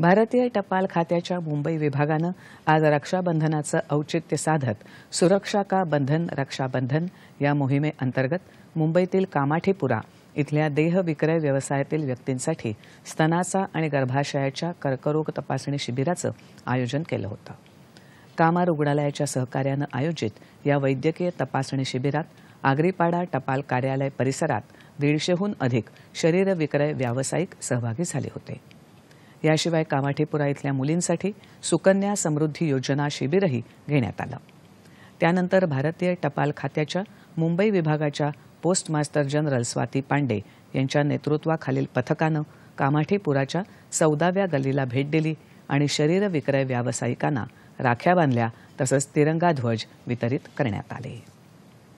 भारतीय टपाल खात्याच्या मुंबई विभागानं आज रक्षाबंधनाचं औचित्य साधत सुरक्षा का बंधन रक्षाबंधन या मोहिमेअंतर्गत मुंबईतील कामाठीपुरा इथल्या देह विक्रय व्यवसायातील व्यक्तींसाठी स्तनाचा आणि गर्भाशयाच्या कर्करोग तपासणी शिबिराचं आयोजन केलं होतं कामा रुग्णालयाच्या सहकार्यानं आयोजित या वैद्यकीय तपासणी शिबिरात आगरीपाडा टपाल कार्यालय परिसरात दीडशेहून अधिक शरीर विक्रय व्यावसायिक सहभागी झाले होते याशिवाय कामाठेपुरा इथल्या मुलींसाठी सुकन्या समृद्धी योजना शिबिरही घेण्यात आलं त्यानंतर भारतीय टपाल खात्याच्या मुंबई विभागाच्या पोस्टमास्टर जनरल स्वाती पांडे यांच्या नेतृत्वाखालील पथकानं कामाठेपुराच्या चौदाव्या गल्लीला भेट दिली आणि शरीर विक्रय व्यावसायिकांना राख्या बांधल्या तसंच तिरंगा ध्वज वितरित करण्यात आले